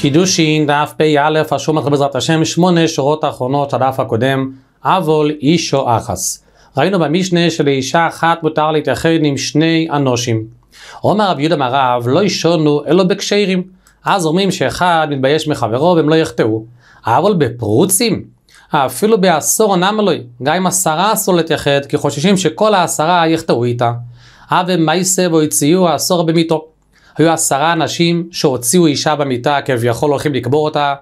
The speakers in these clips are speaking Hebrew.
קידושין דף פ"א, השום אנחנו בעזרת השם, שמונה שורות אחרונות של הדף הקודם, אבול אישו אחס. ראינו במשנה שלאישה אחת מותר להתייחד עם שני אנושים. אומר רבי יהודה מערב, לא אישונו אלא בקשיירים. אז אומרים שאחד מתבייש מחברו והם לא יחטאו. אבל בפרוצים, אפילו בעשור אינם אלוהי, גם אם עשרה אסור להתייחד, כי חוששים שכל העשרה יחטאו איתה. הווה מייסה הציעו העשור במיתו. היו עשרה אנשים שהוציאו אישה במיטה, כביכול הולכים לקבור אותה,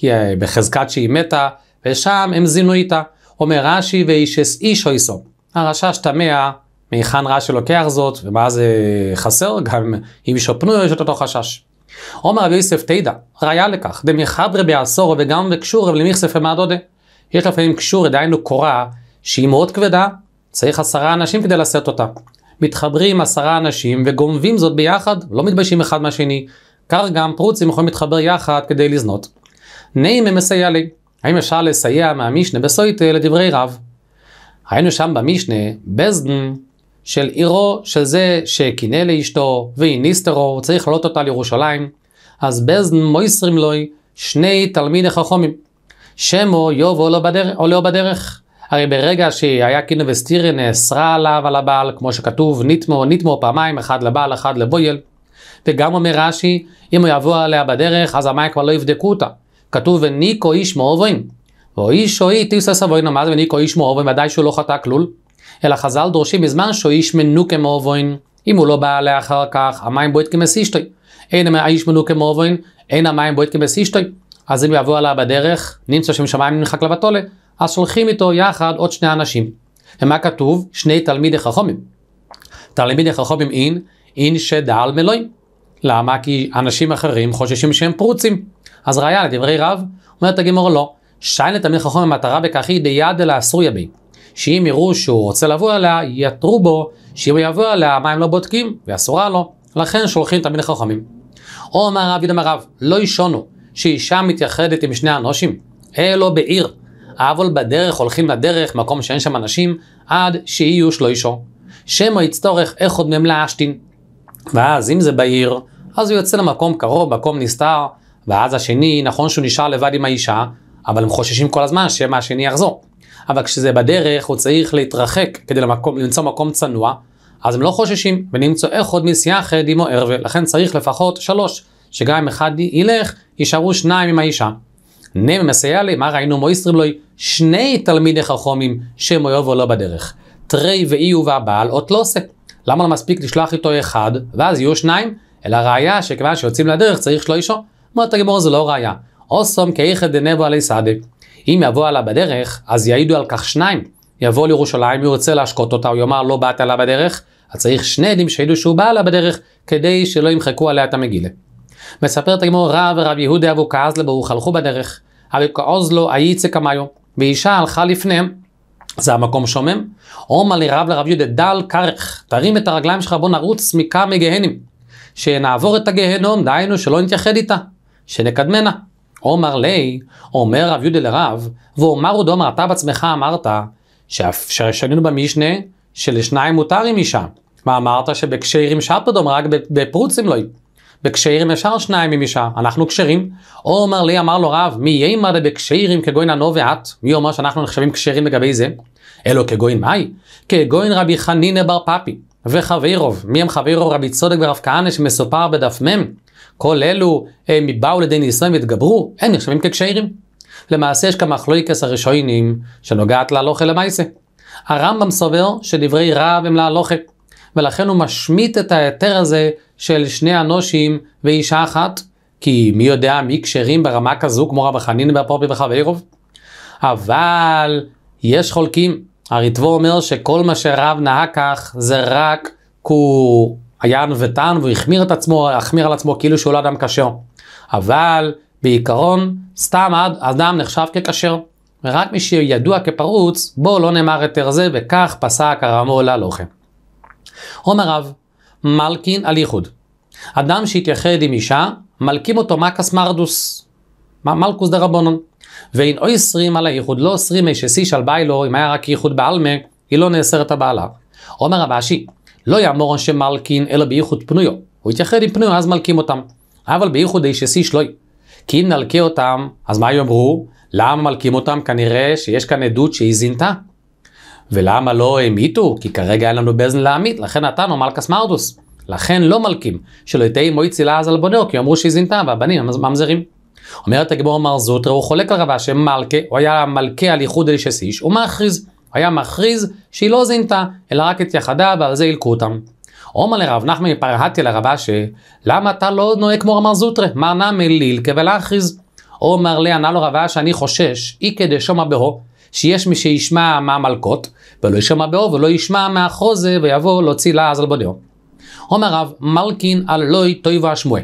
היא אה, בחזקת שהיא מתה, ושם הם זינו איתה. אומר רש"י, ואיש איש או איסו. הרשש תמה מהיכן רש"י לוקח זאת, ומה זה חסר, גם אם שופנו יש את אותו חשש. עומר רבי יוסף תדע, ראיה לכך, דמחברי בעשור וגם בקשור ולמיכסף ומעדודה. יש לפעמים קשור, דהיינו קורה, שהיא מאוד כבדה, צריך עשרה אנשים כדי לשאת אותה. מתחברים עשרה אנשים וגונבים זאת ביחד, לא מתביישים אחד מהשני. כך גם פרוצים יכולים להתחבר יחד כדי לזנות. נעים ממסייע לי. האם אפשר לסייע מהמשנה בסויטה לדברי רב? היינו שם במשנה, בזדן, של עירו, של זה שקינא לאשתו, והיא ניסטרו, צריך לעלות אותה לירושלים. אז בזדן מויסרים לוי, שני תלמידי חכומים. שמו יובו עולה לא לא בדרך. הרי ברגע שהיה קינא וסטירי נאסרה עליו על הבעל, כמו שכתוב, ניטמו, ניטמו פעמיים, אחד לבעל, אחד לבויל. וגם אומר רש"י, אם הוא יבוא עליה בדרך, אז המים כבר לא יבדקו אותה. כתוב, וניקו איש מאוברים. או איש או אי תיסס אבוין, מה זה וניקו איש מאוברים? ודאי שהוא לא חטא כלול. אלא חז"ל דורשים מזמן שהוא איש מנוקה מאוברים. אם הוא לא בא עליה אחר כך, המים בועט כמסישטוי. אין האיש מנוקה מאוברים, אין המים בועט כמסישטוי. אז אם יבוא עליה בדרך, נמצא שם שמיים נמחק לבטולה. אז שולחים איתו יחד עוד שני אנשים. ומה כתוב? שני תלמידי חכומים. תלמידי חכומים אין, אין שדל מלואים. למה? כי אנשים אחרים חוששים שהם פרוצים. אז ראיה לדברי רב, אומרת הגמור לא. שיין לתלמיד חכומים מטרה בכך היא דיד אלא אסור יבי. שאם יראו שהוא רוצה לבוא אליה, יתרו בו, שאם הוא יבוא אליה, הם לא בודקים, ואסורה לו. לכן שולחים תלמיד חכמים. או אמר רב ידע מרב, לא ישונו, שאישה מתייחדת עם שני אנושים, אלו בעיר, אבל בדרך הולכים לדרך, מקום שאין שם אנשים, עד שיהיו שלוישו. שמא יצטורך איך עוד מהם לאשתין. ואז אם זה בעיר, אז הוא יוצא למקום קרוב, מקום נסתר, ואז השני, נכון שהוא נשאר לבד עם האישה, אבל הם חוששים כל הזמן שמא השני יחזור. אבל כשזה בדרך, הוא צריך להתרחק כדי למקום, למצוא מקום צנוע, אז הם לא חוששים, ולמצוא אחד מסייחד עמו ערווה, לכן צריך לפחות שלוש, שגם אם אחד ילך, יישארו שניים עם האישה. נמי מסייע לי, מה ראינו מויסטרים לוי? שני תלמידי חכומים שמויו לא בדרך. תרי ואי והבעל עוד לא עושה. למה לא מספיק לשלוח איתו אחד, ואז יהיו שניים? אלא ראיה שכיוון שיוצאים לדרך צריך שלא אישו. אומרת הגמור זה לא ראיה. אוסום כאיכא דנבו עלי סעדי. אם יבוא עליו בדרך, אז יעידו על כך שניים. יבוא לירושלים, הוא ירצה להשקות אותה, הוא יאמר לא באת עליו בדרך, אז צריך שני עדים שיעידו שהוא בא עליו בדרך, כדי שלא ימחקו עליה את המגילה. מספרת הגמור רב ורב יהודי אבו כעז לברוך הלכו בדרך, אבי כעוז לו האי יצא קמיו, ואישה הלכה לפניהם. זה המקום שומם? אומר לי רב לרב יהודי דל כרך, תרים את הרגליים שלך בוא נרוץ מכמה גהנים. שנעבור את הגהנום, דהיינו שלא נתייחד איתה, שנקדמנה. אומר לי, אומר רב יהודי לרב, ואומר הוא עומר, אתה בעצמך אמרת, ששנינו במשנה, שלשניים מותר עם אישה. מה אמרת שבקשיירים שפדום רק בפרוצים לא יהיו. בקשיירים אפשר שניים עם אישה, אנחנו כשרים. או אומר לי, אמר לו רב, מי יהיה יימא דבקשיירים כגוין ענו ואת? מי אומר שאנחנו נחשבים כשרים לגבי זה? אלו כגוין מאי? כגוין רבי חנינא בר פפי וחבירוב, מי הם חבירוב רבי צודק ורב כהנא שמסופר בדף מ'. כל אלו, הם אה, באו לידי נישואים והתגברו, הם נחשבים ככשיירים. למעשה יש כמה חלויקס הראשונים שנוגעת להלוכה למעשה. הרמב"ם סובר שדברי רב הם להלוכה, ולכן הוא משמיט את ההיתר הזה של שני אנושים ואישה אחת? כי מי יודע מי כשרים ברמה כזו כמו רב חנין והפרופי וחברוב? אבל יש חולקים. הריטבו אומר שכל מה שרב נהג כך זה רק כי הוא היה ענוותן והוא החמיר את עצמו, החמיר על עצמו כאילו שהוא לא אדם כשר. אבל בעיקרון, סתם אדם נחשב ככשר. ורק מי שידוע כפרוץ, בו לא נאמר יותר זה, וכך פסק הרמולה לוחם. עומר רב, מלקין על ייחוד. אדם שהתייחד עם אישה, מלקים אותו מקס מרדוס, מלכוס רבונון. ואין אוי אויסרים על הייחוד, לא אוסרים אי ששיש על ביילו, אם היה רק ייחוד בעלמה, היא לא נאסרת הבעלה. אומר הבאשי, לא יאמור אנשי מלקין, אלא בייחוד פנויו. הוא התייחד עם פנויו, אז מלקים אותם. אבל בייחוד אי ששיש לא כי אם נלקה אותם, אז מה יאמרו? למה מלקים אותם? כנראה שיש כאן עדות שהיא זינתה. ולמה לא המיתו? כי כרגע אין לנו בזן להמית, לכן נתנו מלכס מרדוס. לכן לא מלכים, שלא יתאי מועצי לעז על בונהו, כי אמרו שהיא זינתה, והבנים הם ממזרים. אומרת הגמור מר זוטרא, הוא חולק על רבה מלכה, הוא היה מלכה על ייחוד אלישס איש, הוא מכריז. הוא היה מכריז שהיא לא זינתה, אלא רק את יחדה, ועל זה הילקו אותם. עומר לרב נחמן פרהתי לרבה ש... למה אתה לא נוהג כמו רמר זוטרא? מר נמי לילקה ולהכריז. עומר לי ענה לו רבה שאני חושש, אי כדשומא בהו, שיש מי שישמע מהמלקות, ולא ישמע באור ולא ישמע מהחוזה, ויבוא להוציא לעז על בודיו. אומר רב, מלקין על לא תויבה השמועה.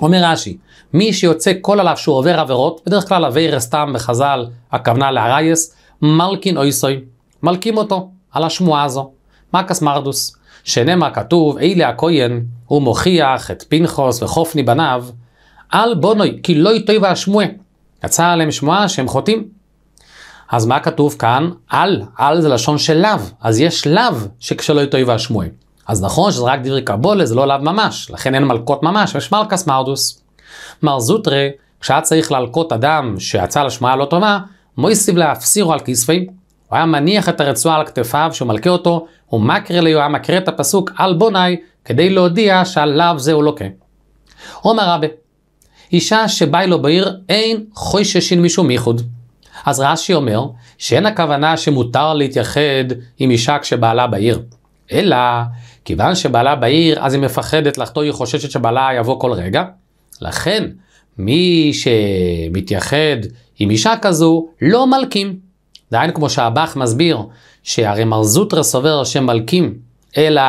אומר רש"י, מי שיוצא כל עליו שהוא עובר עבירות, בדרך כלל עבירה סתם בחז"ל, הכוונה לארייס, מלקין אוי סוי, מלקים אותו על השמועה הזו. מקס מרדוס, שנאמר כתוב, אילי הכהן, הוא מוכיח את פנחוס וחופני בניו, על בונוי, כי לא יטוי והשמועה. יצאה עליהם שמועה שהם חוטאים. אז מה כתוב כאן? על, על זה לשון של לאו, אז יש לאו שכשלא יתועי שמואל. אז נכון שזה רק דברי קבולה, זה לא לאו ממש, לכן אין מלקות ממש, יש מלכס מרדוס. מר זוטרי, כשהיה צריך להלקות אדם שיצא לשמועה לא טובה, מויסיב להפסירו על כספי. הוא היה מניח את הרצועה על כתפיו שהוא מלכה אותו, ומקרא לי, הוא היה מקרא את הפסוק על בוני, כדי להודיע שעליו זה הוא לוקה. לא אומר כן. רבי, אישה שבאי לו בעיר אין חוששין משום ייחוד. אז רש"י אומר שאין הכוונה שמותר להתייחד עם אישה כשבעלה בעיר, אלא כיוון שבעלה בעיר אז היא מפחדת לחטוא, היא חוששת שבעלה יבוא כל רגע, לכן מי שמתייחד עם אישה כזו לא מלקים. דהיינו כמו שהבח מסביר שהרי מרזוטרה סובר מלקים אלא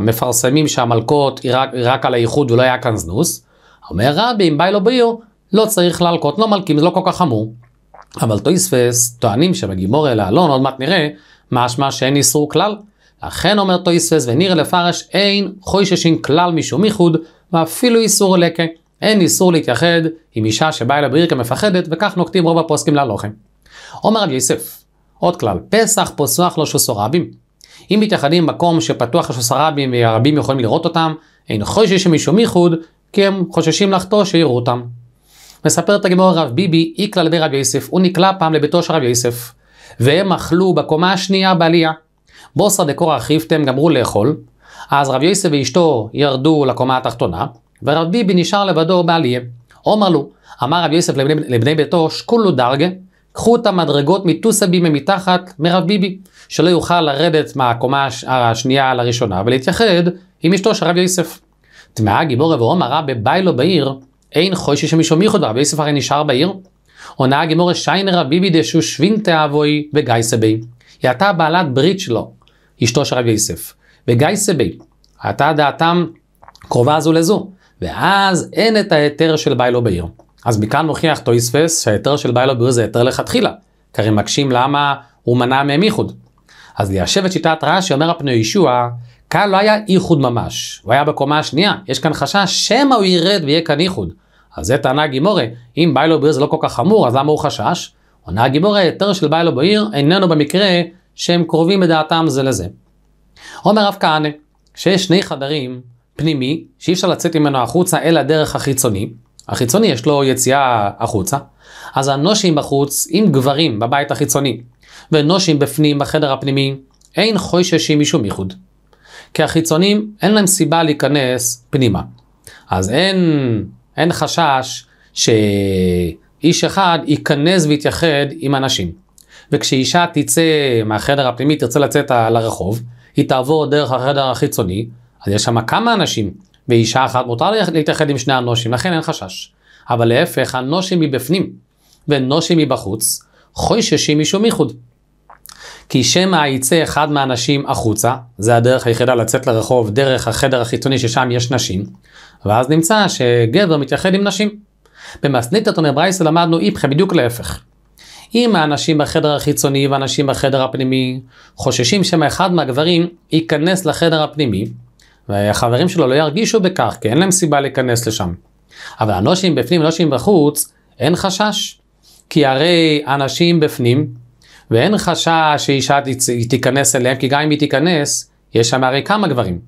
מפרסמים שהמלקות היא רק, היא רק על האיחוד ולא היה כאן זנוס. אומר רבי אם בא לו בעיר לא צריך להלקות, לא מלקים, זה לא כל כך חמור. אבל טויספס טוענים שבגימור אל האלון, לא, עוד מעט נראה, משמע שאין איסור כלל. לכן אומר טויספס וניר לפרש אין חויששין כלל משום איחוד ואפילו איסור לקה. אין איסור להתייחד עם אישה שבאה אל הבריר כמפחדת, וכך נוקטים רוב הפוסקים להלוכם. אומר רב יוסף, עוד כלל, פסח פוסח לא שוסו רבים. אם מתייחדים במקום שפתוח לשוסו רבים והרבים יכולים לראות אותם, אין חושש משום איחוד כי הם חוששים לחטוא שיראו אותם. מספר את הגמור רב ביבי, איקלה לבי רב יוסף, הוא נקלע פעם לביתו של רב יוסף. והם אכלו בקומה השנייה בעלייה. בוסר דקורח ריפתם גמרו לאכול, אז רב יוסף ואשתו ירדו לקומה התחתונה, ורב ביבי נשאר לבדו בעלייה. אומר לו, אמר רב יוסף לבני, לבני ביתו, שקולו דרגה, קחו את המדרגות מטוסבי ממתחת מרב ביבי, שלא יוכל לרדת מהקומה השנייה לראשונה ולהתייחד עם אשתו של רב יוסף. טמאה גיבורה ואומרה בביילו בעיר, אין חוישי חושי שמשומעיכות ורבי יוסף הרי נשאר בעיר. עונה הגמורה שיינר רביבי דשו שווינטה אבוי וגייסה בי. היא הייתה בעלת ברית שלו, אשתו של רבי יוסף. וגייסה בי, הייתה דעתם קרובה זו לזו. ואז אין את ההיתר של ביילו בעיר. אז מכאן מוכיח טויספס שההיתר של ביילו בעיר זה היתר לכתחילה. כי הרי מקשים למה הוא מנע מהם ייחוד. אז ליישב את שיטת רש"י אומר הפנוי ישוע כאן לא היה איחוד ממש, הוא היה בקומה השנייה, יש כאן חשש שמא הוא ירד ויהיה כאן איחוד. אז זה טענה גימורה, אם ביילו בעיר זה לא כל כך חמור, אז למה הוא חשש? עונה הגימורה, היתר של ביילו בעיר איננו במקרה שהם קרובים בדעתם זה לזה. אומר רב כהנא, שיש שני חדרים פנימי, שאי אפשר לצאת ממנו החוצה אלא דרך החיצוני, החיצוני יש לו יציאה החוצה, אז הנושים בחוץ עם גברים בבית החיצוני, ונושים בפנים בחדר הפנימי, אין חוששים משום איחוד. כי החיצונים אין להם סיבה להיכנס פנימה. אז אין, אין חשש שאיש אחד ייכנס ויתייחד עם אנשים. וכשאישה תצא מהחדר הפנימי, תרצה לצאת לרחוב, היא תעבור דרך החדר החיצוני, אז יש שם כמה אנשים, ואישה אחת מותר להתייחד עם שני אנושים, לכן אין חשש. אבל להפך, אנושים מבפנים ונושים מבחוץ, חוששים משום ייחוד. כי שמא יצא אחד מהנשים החוצה, זה הדרך היחידה לצאת לרחוב, דרך החדר החיצוני ששם יש נשים, ואז נמצא שגבר מתייחד עם נשים. במסניתא תומר ברייסל למדנו איפכא בדיוק להפך. אם האנשים בחדר החיצוני והאנשים בחדר הפנימי חוששים שמא אחד מהגברים ייכנס לחדר הפנימי, והחברים שלו לא ירגישו בכך, כי אין להם סיבה להיכנס לשם. אבל הנושים בפנים ונושים בחוץ, אין חשש. כי הרי אנשים בפנים ואין חשש שאישה תיכנס אליהם, כי גם אם היא תיכנס, יש שם הרי כמה גברים.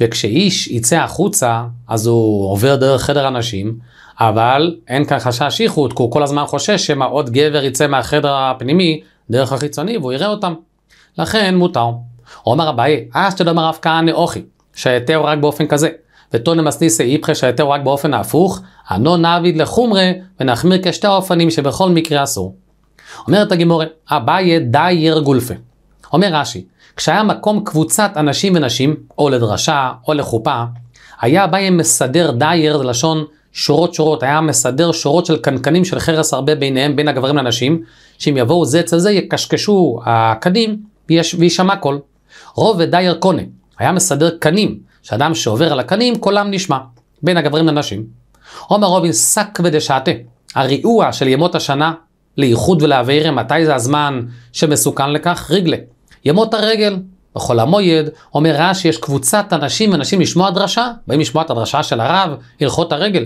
וכשאיש יצא החוצה, אז הוא עובר דרך חדר הנשים, אבל אין כאן חשש איכות, כי הוא כל הזמן חושש שמא עוד גבר יצא מהחדר הפנימי דרך החיצוני והוא יראה אותם. לכן מותר. אומר אביי, אשתדומר אה, רב כהנא אוכי, שהיתר רק באופן כזה. וטונה מסניסא איפכי שהיתר רק באופן ההפוך, הנו נעביד לחומרי ונחמיר כשתי האופנים שבכל מקרה אסור. אומרת הגימורי אביי דייר גולפה. אומר רש"י, כשהיה מקום קבוצת אנשים ונשים, או לדרשה, או לחופה, היה אביי מסדר דייר, זה לשון שורות שורות, היה מסדר שורות של קנקנים של חרס הרבה ביניהם, בין הגברים לנשים, שאם יבואו זה אצל זה, יקשקשו הקדים, ויישמע קול. רוב ודייר קונה, היה מסדר קנים, שאדם שעובר על הקנים, קולם נשמע, בין הגברים לנשים. עומר רובין שק ודשעתה, הריעוע של ימות השנה לאיחוד ולאבהירם מתי זה הזמן שמסוכן לכך? ריגלה. ימות הרגל, בחול המויד, אומר רש"י, יש קבוצת אנשים, אנשים לשמוע דרשה, באים לשמוע את הדרשה של הרב, הלכות הרגל.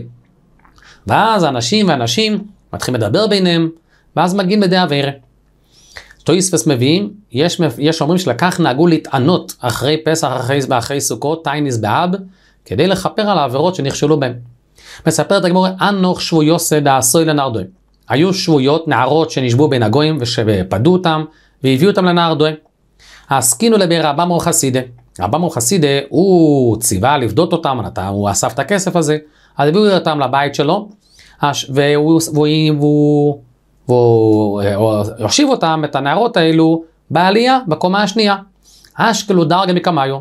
ואז אנשים ואנשים מתחילים לדבר ביניהם, ואז מגיעים לידי אבהירם. טויספס מביאים, יש, יש אומרים שלכך נהגו להתענות אחרי פסח, אחרי, אחרי סוכות, טייניס באב, כדי לכפר על העבירות שנכשלו בהן. מספרת הגמור, אנוך שבו יוסד העשוי לנרדוי. היו שבויות נערות שנשבו בין הגויים ושפדו אותם והביאו אותם לנער דוהם. העסקינו לבאר רבם רב חסידה. רבם רב חסידה הוא ציווה לפדות אותם, הוא אסף את הכסף הזה, אז הביאו אותם לבית שלו והוא, והוא אה, הושיב אותם, את הנערות האלו, בעלייה בקומה השנייה. אשקלו דרגה מקמיו,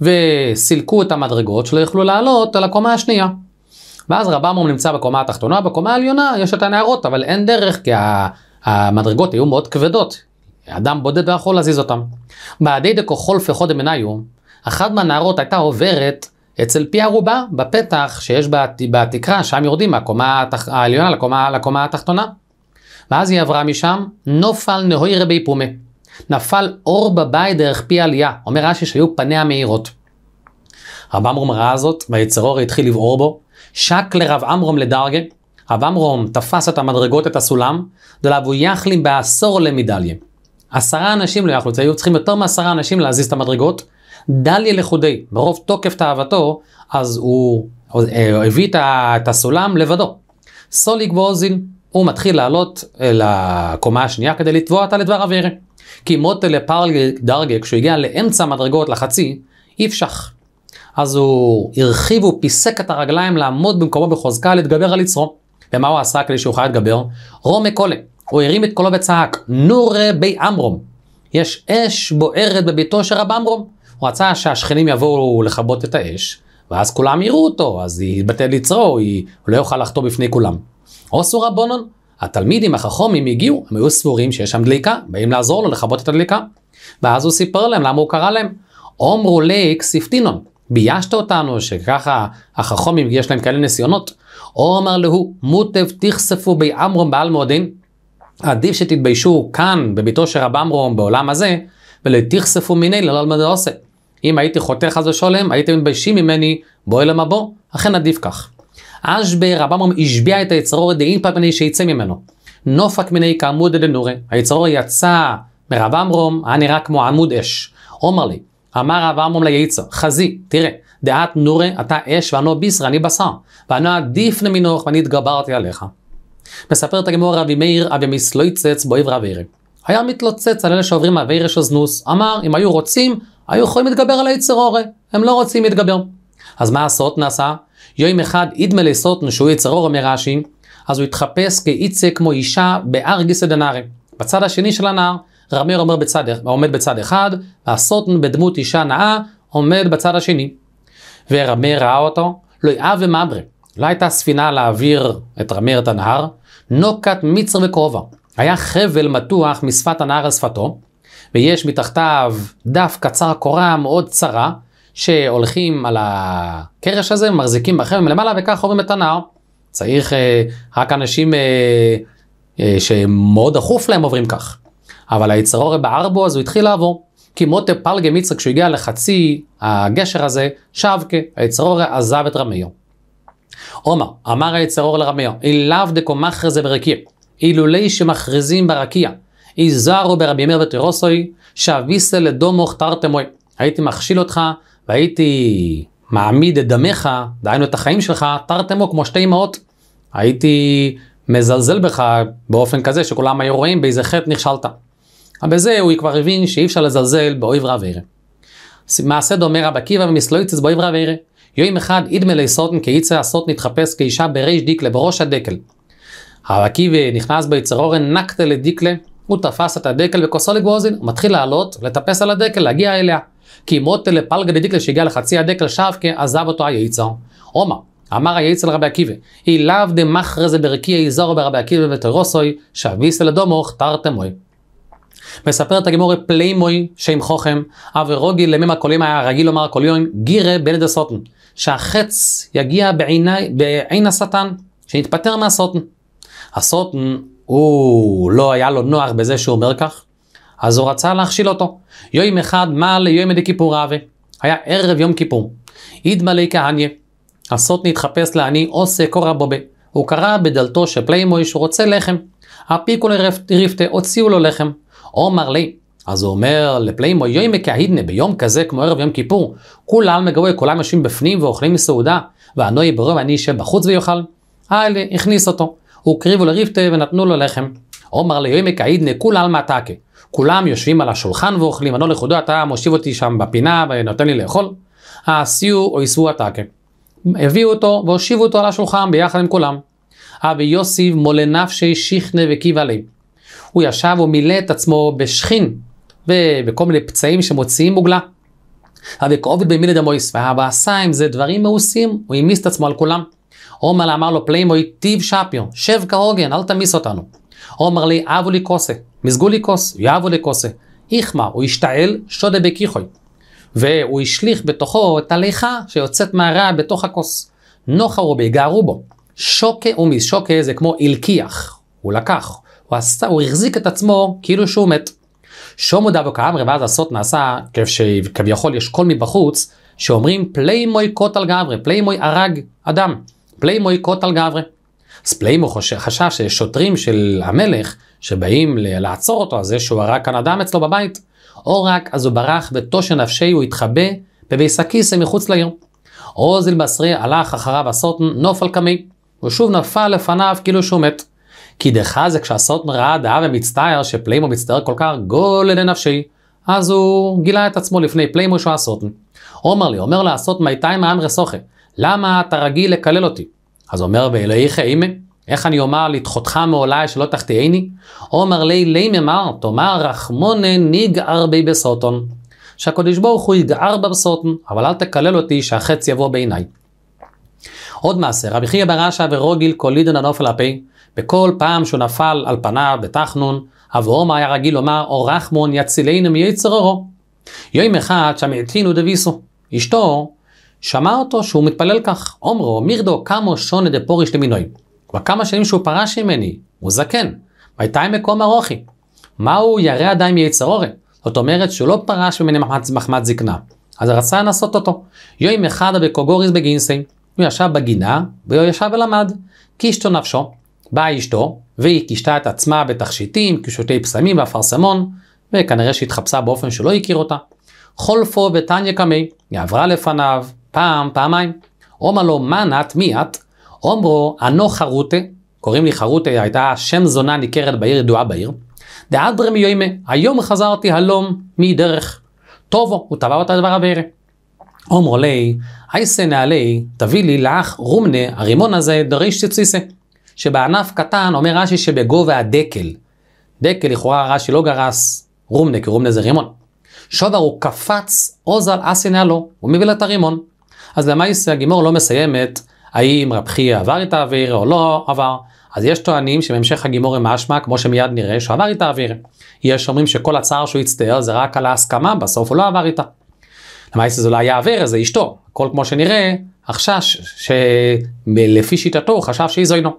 וסילקו את המדרגות שלא יוכלו לעלות על הקומה השנייה. ואז רב עמרם נמצא בקומה התחתונה, בקומה העליונה יש את הנערות, אבל אין דרך כי המדרגות היו מאוד כבדות. אדם בודד לא יכול להזיז אותם. בעדי דכוחול פחוד מניו, אחת מהנערות הייתה עוברת אצל פי ערובה, בפתח שיש בת, בתקרה, שם יורדים מהקומה התח... העליונה לקומה, לקומה התחתונה. ואז היא עברה משם, נופל נהוי רבי פומה. נפל אור בבית דרך פי עלייה. אומר רש"י שהיו פניה מהירות. רב עמרום ראה זאת, ויצרור התחיל לבעור בו, שק לרב עמרום לדרגה, רב עמרום תפס את המדרגות, את הסולם, דלאו יחלים בעשור למדליה. עשרה אנשים לא יכלו, היו צריכים יותר מעשרה אנשים להזיז את המדרגות. דליה לחודי, ברוב תוקף תאוותו, אז הוא אה, הביא את הסולם לבדו. סוליק ואוזין, הוא מתחיל לעלות אה, לקומה השנייה כדי לתבוע אותה לדבר אווירי. כי מוטל לפרל דרגה, כשהוא הגיע לאמצע המדרגות, לחצי, יפשך. אז הוא הרחיב הוא פיסק את הרגליים לעמוד במקומו בחוזקה להתגבר על יצרו. ומה הוא עשה כדי שהוא יוכל להתגבר? רומי קולה. הוא הרים את קולו וצעק, נורה בי אמרום. יש אש בוערת בביתו של רב אמרום. הוא רצה שהשכנים יבואו לכבות את האש, ואז כולם יראו אותו, אז יתבטל יצרו, היא... הוא לא יוכל לחטוא בפני כולם. עושו רבונון, התלמידים החכומים הגיעו, הם היו סבורים שיש שם דליקה, באים לעזור לו לכבות את הדליקה. ואז הוא סיפר להם למה הוא קרא להם. עומרו לי כסיפטינון, ביישת אותנו שככה החכומים יש להם כאלה ניסיונות? או אמר להו, מוטב תכספו בי עמרום בעל מועדין, עדיף שתתביישו כאן בביתו של רב עמרום בעולם הזה, ולתכספו מיני ללא למד עושה. אם הייתי חותך חס ושולם, הייתם מתביישים ממני בואי למבוא, אכן עדיף כך. אשבר רב עמרום השביע את היצרור דאימפא מיני שיצא ממנו. נופק מיני כעמוד דנורי, היצרור יצא מרב עמרום, היה נראה כמו עמוד אש. אומר לי, אמר רב אמרום ליצר, חזי, תראה, דעת נורי, אתה אש ואנו ביסר, אני בשר. ואנו עדיף נמינוך ואני התגברתי עליך. מספר את הגמור רבי מאיר, אבי מסלויצץ בואי רב עירי. היה מתלוצץ על אלה שעוברים אבי אבירי שזנוס, אמר, אם היו רוצים, היו יכולים להתגבר על היצר אורי, הם לא רוצים להתגבר. אז מה הסוד נעשה? יום אחד אידמה לסוטן שהוא יצר אורי מרש"י, אז הוא התחפש כאיצה כמו אישה בארגיסא דנארי, בצד השני של הנער, רמיר אומר בצד, עומד בצד אחד, והסוטן בדמות אישה נאה עומד בצד השני. ורמיר ראה אותו, לא יאה ומברה. לא הייתה ספינה להעביר את רמיר את הנהר, נוקת מצר וכובע. היה חבל מתוח משפת הנהר על שפתו, ויש מתחתיו דף קצר קורה מאוד צרה, שהולכים על הקרש הזה, מחזיקים בחבל מלמעלה וכך עוברים את הנהר. צריך אה, רק אנשים אה, אה, שמאוד דחוף להם עוברים כך. אבל היצר הרע בער בו, אז הוא התחיל לעבור. כי מוטה פלגה מיצה, כשהוא הגיע לחצי הגשר הזה, שבקה, היצר הרע עזב את רמיו. עומר, אמר היצר הרע לרמיו, אילאו דקו מכרזה ברקיע, אילולי שמכריזים ברקיע, איזהרו ברבי מאיר ותירוסוי, שאביסה לדומוך תרתמוי. הייתי מכשיל אותך, והייתי מעמיד את דמך, דהיינו את החיים שלך, תרתמו כמו שתי אמהות. הייתי מזלזל בך באופן כזה שכולם היו רואים באיזה חטא נכשלת. אבל בזה הוא כבר הבין שאי אפשר לזלזל באויב רב עירה. מעשה דומה רב עקיבא ומסלויצס באויב רב עירה. יום אחד אידמה לסוטן כאיצה הסוט נתחפש כאישה בריש דיקלה בראש הדקל. הרב עקיבא נכנס ביצר אורן נקטה לדיקלה, הוא תפס את הדקל וכוסו לגבוזין, הוא מתחיל לעלות, לטפס על הדקל, להגיע אליה. כי אם מוטה לפלגה דדיקלה שהגיע לחצי הדקל שבקה, עזב אותו היצר. עומר, אמר היצר לרבי עקיבא, אי לאו דמכרזה ברקיע יזור ברבי עקיבא ותרוסוי, שביסל אדומוך תרתמוי. מספרת הגמורה פליימוי שם חוכם, אבי רוגי למימה הקולים היה רגיל לומר כל יום, גירה בלד הסוטן, שהחץ יגיע בעיני, בעין השטן, שנתפטר מהסוטן. הסוטן, הוא לא היה לו נוח בזה שהוא אומר כך, אז הוא רצה להכשיל אותו. יום אחד מעלה יום ידי כיפור אבי, היה ערב יום כיפור. אידמלי כהניה, הסוטן התחפש לעני עושה קורא בובה. הוא קרא בדלתו של פליימוי שהוא רוצה לחם. הפיקו לרפטה הוציאו לו לחם, עומר לי. אז הוא אומר לפלאימו יוימי כהידנה, ביום כזה כמו ערב יום כיפור, כולה על מגווה, כולם יושבים בפנים ואוכלים מסעודה, והנוי ברוב אני אשב בחוץ ויאכל. האלה, הכניס אותו. הוקריבו לריבטה ונתנו לו לחם. עומר ליומי כעידנה כולה על מעתקה. כולם יושבים על השולחן ואוכלים, אנו לכודו אתה מושיב אותי שם בפינה ונותן לי לאכול. העשיו או עשו עתקה. הביאו אותו והושיבו אותו על השולחן ביחד עם כולם. אבי יוסיב מולה נפשי שכנה וקיבה ליה. הוא ישב ומילא את עצמו בשכין, ובכל מיני פצעים שמוציאים מוגלה. וכאובד במילי דמויס, והעשה עם זה דברים מעושים, הוא העמיס את עצמו על כולם. עומר אמר לו פליימוי טיב שפיו, שב כהוגן, אל תמיס אותנו. עומר לי אבו לי כוסה, מזגו לי כוס, יאבו לי כוסה. איכמה, הוא השתעל, שודה בקיחוי. והוא השליך בתוכו את הליכה שיוצאת מהרע בתוך הכוס. נוחרו בי, גערו בו. שוקה ומיס, שוקה זה כמו אילקיח, הוא לקח. הוא, עשה, הוא החזיק את עצמו כאילו שהוא מת. שומו דבו כאמרי ואז הסוט נעשה כשכביכול יש קול מבחוץ שאומרים פליימוי על גברי, פליימוי הרג אדם, פליימוי על גברי. אז פליימו חשש ששוטרים של המלך שבאים לעצור אותו על זה שהוא הרג כאן אדם אצלו בבית, או רק אז הוא ברח בתושן נפשי הוא התחבא בביסקיסה מחוץ לעיר. עוז בשרי הלך אחריו הסוטן נוף על קמי, שוב נפל לפניו כאילו שהוא מת. כי דחה זה כשהסוטן ראה דעה ומצטער שפליימו מצטער כל כך גול נפשי. אז הוא גילה את עצמו לפני פליימו שהוא הסוטן. אומר לי, אומר לעשות מאיתיים האמרי סוכה, למה אתה רגיל לקלל אותי? אז אומר ואלוהיך אימה, איך אני אומר לדחותך מעולי שלא תחטאיני? אומר לי, לימי מר, תאמר רחמונה ניגער בי בסוטון. שהקדוש ברוך הוא יגער בה בסוטון, אבל אל תקלל אותי שהחץ יבוא בעיניי. עוד מעשה, רבי חייא בר אשא ורוגיל קולידון הנופל הפי, בכל פעם שהוא נפל על פניו בתחנון, אברום היה רגיל לומר, או רחמון יצילנו מייצר אורו. יום אחד שם התלינו דוויסו, אשתו שמע אותו שהוא מתפלל כך, אומרו מירדו כמו שונה דפוריש למינוי. כבר כמה שנים שהוא פרש ממני, הוא זקן, הייתה עם מקום ארוכי. מהו ירא עדיין מייצר אורי? זאת אומרת שהוא לא פרש ממני מחמת זקנה. אז רצה לנסות אותו. יום אחד בקוגוריס בגינסי, הוא ישב בגינה, והוא ישב ולמד. קישתו נפשו. באה אשתו, והיא קישתה את עצמה בתכשיטים, קישוטי פסמים ואפרסמון, וכנראה שהתחפשה באופן שלא הכיר אותה. חולפו ותניא קמי, היא עברה לפניו פעם, פעמיים. אומר לו, לא מה נת, מי את? אומרו, אנו חרוטה, קוראים לי חרוטה, הייתה שם זונה ניכרת בעיר, ידועה בעיר. דאדרמי יוימה, היום חזרתי הלום מדרך. טובו, הוא טבע אותה דבר הבארה. אומר לי, אייסה נעלי, תביא לי לך רומנה, הרימון הזה, דריש תציסה. שבענף קטן אומר רש"י שבגובה הדקל. דקל לכאורה רש"י לא גרס רומנה, כי רומנה זה רימון. שובר הוא קפץ עוז על אסי נעלו, הוא מביא לה את הרימון. אז למעשה הגימור לא מסיימת האם רב חי עבר את האוויר או לא עבר. אז יש טוענים שבהמשך הגימור עם האשמה, כמו שמיד נראה, שהוא עבר את האוויר. יש אומרים שכל הצער שהוא הצטער זה רק על ההסכמה, בסוף הוא לא עבר איתה. למעשה זה לא היה עבר, זה אשתו. הכל כמו שנראה, החשש שלפי שיטתו הוא חשב שהיא זוינו.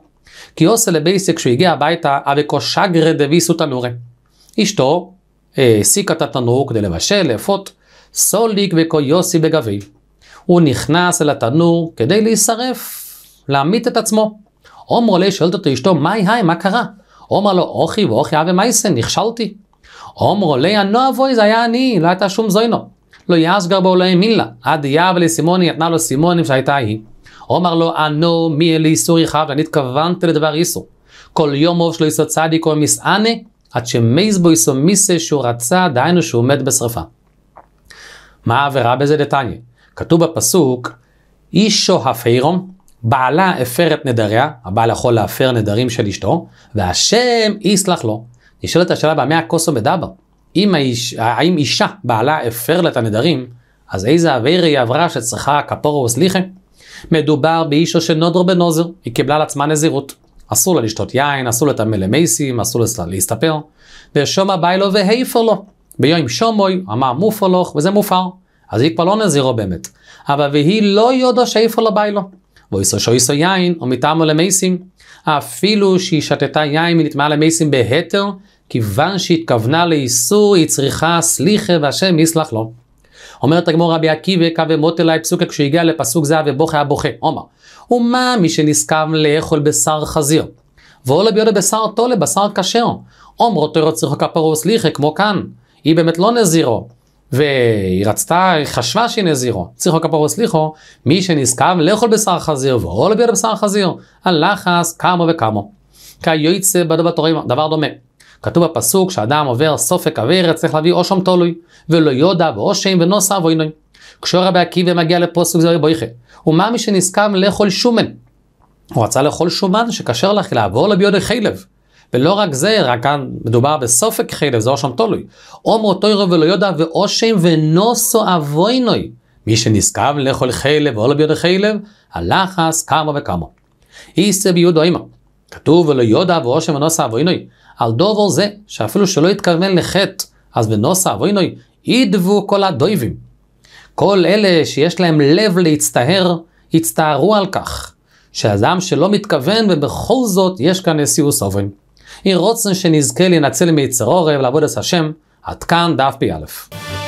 כי עושה לבייסק כשהוא הגיע הביתה, אבקו שגרא דביסו תנורי. אשתו העסיקה אה, את התנור כדי לבשל, לאפות, סוליק וכו יוסי בגבי. הוא נכנס אל התנור כדי להישרף, להמית את עצמו. עומר עולה שואלת אותו אשתו, מהי היי, מה קרה? עומר לו, אוכי ואוכי אבי מייסן, נכשלתי. עומר עולה, הנועה אבוי, זה היה אני, לא הייתה שום זוינו. לא יעש גר בו אלוהים מילה, עד יב לסימוני, יתנה לו סימונים שהייתה היא. אומר לו, אנו מי אלי איסור יחב, אני התכוונתי לדבר איסור. כל יום יומוב שלו איסור צדיק או מסענה, עד שמייז בו איסור מיסה שהוא רצה, דהיינו שהוא מת בשרפה. מה העבירה בזה דתניא? כתוב בפסוק, אישו הפירום, בעלה הפר את נדריה, הבעל יכול להפר נדרים של אשתו, והשם יסלח לו. נשאלת השאלה, במה הכוסו מדבר? אם, האיש, האם אישה בעלה הפר לה את הנדרים, אז איזה אביירה היא עברה שצריכה כפורו וסליחה? מדובר באישו שנודרו בנוזר, היא קיבלה על עצמה נזירות. אסור לה לשתות יין, אסור לטמא למייסים, אסור לה להסתפר. ושומא ביי לו והיפר לו. ביום שומוי אמר מופר לוך, וזה מופר. אז היא כבר לא נזירו באמת. אבל והיא לא יודו שאיפר לו ביי לו. ואיסו שאיסו יין, ומטעמו למייסים. אפילו שהיא שתתה יין ונטמעה למייסים בהתר, כיוון שהתכוונה לאיסור, היא צריכה סליחה והשם יסלח לו. אומרת הגמור רבי עקיבא, קווה מות אלי פסוקה, כשהגיע לפסוק זה ובוכה היה בוכה. עומר, ומה מי שנסכם לאכול בשר חזיר? ואולה ביודע בשר טולה, בשר כשר. עומר, אותו תורו צריכו כפרו סליחה, כמו כאן. היא באמת לא נזירו. והיא רצתה, היא חשבה שהיא נזירו. צריכו כפרו סליחו, מי שנסכם לאכול בשר חזיר, ואולה ביודו בשר חזיר. הלחס כמה וכמה. כי היועץ בדבר תורים, דבר דומה. כתוב בפסוק שאדם עובר סופק אוויר צריך להביא או שם תולוי, ולא יודע ואו שם ונוסע ואינוי. רבי עקיבא מגיע לפוסק זוהי בויכה, ומה מי שנסכם לאכול שומן? הוא רצה לאכול שומן שכשר לך לעבור לביודי חלב. ולא רק זה, רק כאן מדובר בסופק חלב, זה או שם תולוי. עומרו תוירו ולא יודע ואושם ונוסו אבוינוי. מי שנסכם לאכול חלב או לביודי חלב, הלחס כמה וכמה. איסר ביודו אימה. כתוב ולא יודע ואושם ונוסו אבוינוי. על דובור זה, שאפילו שלא התכוון לחטא, אז בנוסה אבוינוי, ידבו כל הדויבים. כל אלה שיש להם לב להצטער, הצטערו על כך, שאדם שלא מתכוון ובכל זאת יש כאן נשיאוס אובין. אי רוצן שנזכה להנצל מיצר עורב, לעבוד את השם, עד כאן דף פי א'.